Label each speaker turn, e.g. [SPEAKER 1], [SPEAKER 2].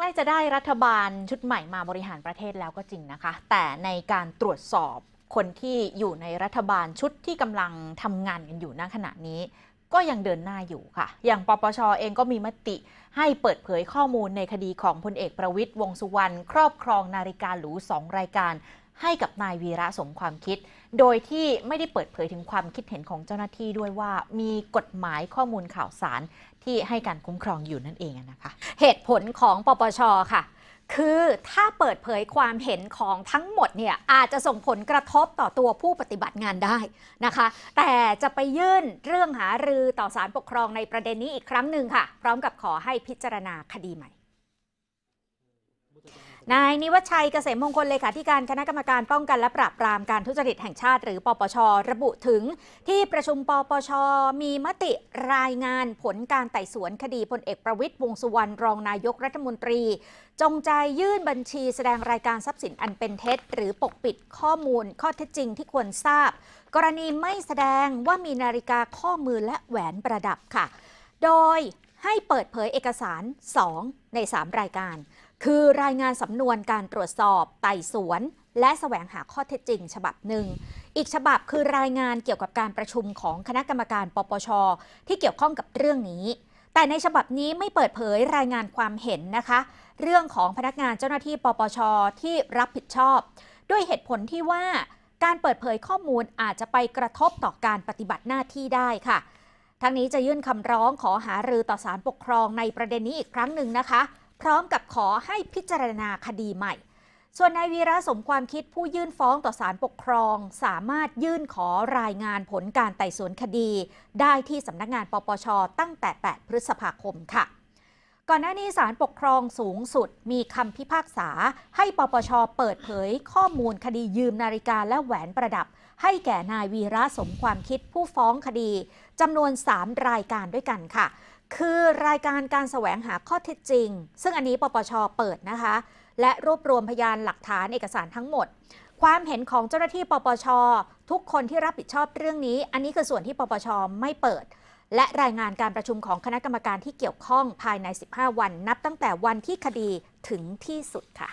[SPEAKER 1] ใกล้จะได้รัฐบาลชุดใหม่มาบริหารประเทศแล้วก็จริงนะคะ แต่ในการตรวจสอบคนที่อยู่ในรัฐบาลชุดที่กำลังทำงานกันอยู่ณขณะนี้ก็ยังเดินหน้าอยู่ค่ะ อย่างปปชอเองก็มีมติให้เปิดเผยข้อมูลในคดีของพลเอกประวิทย์วงสุวรรณครอบครองนาฬิกาหรูสองรายการ ให้กับนายวีระสมความคิด โดยที่ไม่ได้เปิดเผยถึงความคิดเห็นของเจ้าหน้าที่ด้วยว่ามีกฎหมายข้อมูลข่าวสารที่ให้การคุ้มครองอยู่นั่นเองนะคะ เหตุผลขอ
[SPEAKER 2] งปปชค่ะคือถ้าเปิดเผยความเห็นของทั้งหมดเนี่ย อาจจะส่งผลกระทบต่อตัวผู้ปฏิบัติงานได้นะคะ แต่จะไปยื่นเรื่องหารือต่อสารปกครองในประเด็นนี้อีกครั้งหนึ่งค่ะ พร้อมกับขอให้พิจารณาคดีใหม่นายนิวัชชัยเกษมมงคลเลขาธิการคณะกรรมการป้องกันและปราบปรามการทุจริตแห่งชาติหรือปปช ระบุถึงที่ประชุมปปช มีมติรายงานผลการไต่สวนคดีพลเอกประวิตยวงสุวรรณรองนายกรัฐมนตรี จงใจยื่นบัญชีแสดงรายการทรัพย์สินอันเป็นเท็จ หรือปกปิดข้อมูลข้อเท็จจริงที่ควรทราบ กรณีไม่แสดงว่ามีนาฬิกาข้อมือและแหวนประดับค่ะ โดยให้เปิดเผยเอกสาร 2 ใน 3 รายการคือรายงานสำนวนการตรวจสอบไต่สวน และสแสวงหาข้อเท็จจริง ฉบับหนึ่ง อีกฉบับคือรายงานเกี่ยวกับการประชุมของคณะกรรมการปปชที่เกี่ยวข้องกับเรื่องนี้ แต่ในฉบับนี้ไม่เปิดเผยรายงานความเห็นนะคะ เรื่องของพนักงานเจ้าหน้าที่ ปปชที่รับผิดชอบ ด้วยเหตุผลที่ว่า การเปิดเผยข้อมูลอาจจะไปกระทบต่อการปฏิบัติหน้าที่ได้ค่ะ ทั้งนี้จะยื่นคำร้องขอหารือต่อสารปกครองในประเด็นนี้อีกครั้งหนึ่งนะคะพร้อมกับขอให้พิจารณาคดีใหม่ ส่วนนายวีระสมความคิดผู้ยื่นฟ้องต่อศาลปกครอง สามารถยื่นขอรายงานผลการไต่สวนคดี ได้ที่สำนักงานปปช ตั้งแต่ 8 พฤษภาคมค่ะ ก่อนหน้านี้ศาลปกครองสูงสุดมีคำพิพากษา ให้ปปช เปิดเผยข้อมูลคดียืมนาฬิกาและแหวนประดับ ให้แก่นายวีระสมความคิดผู้ฟ้องคดีจำนวน 3 รายการด้วยกันค่ะคือรายการการแสวงหาข้อเท็จจริง ซึ่งอันนี้ปปชเปิดนะคะ และรวบรวมพยานหลักฐานเอกสารทั้งหมด ความเห็นของเจ้าหน้าที่ปปช ทุกคนที่รับผิดชอบเรื่องนี้ อันนี้คือส่วนที่ปปชไม่เปิด และรายงานการประชุมของคณะกรรมการที่เกี่ยวข้องภายใน 15 วันนับตั้งแต่วันที่คดีถึงที่สุดค่ะ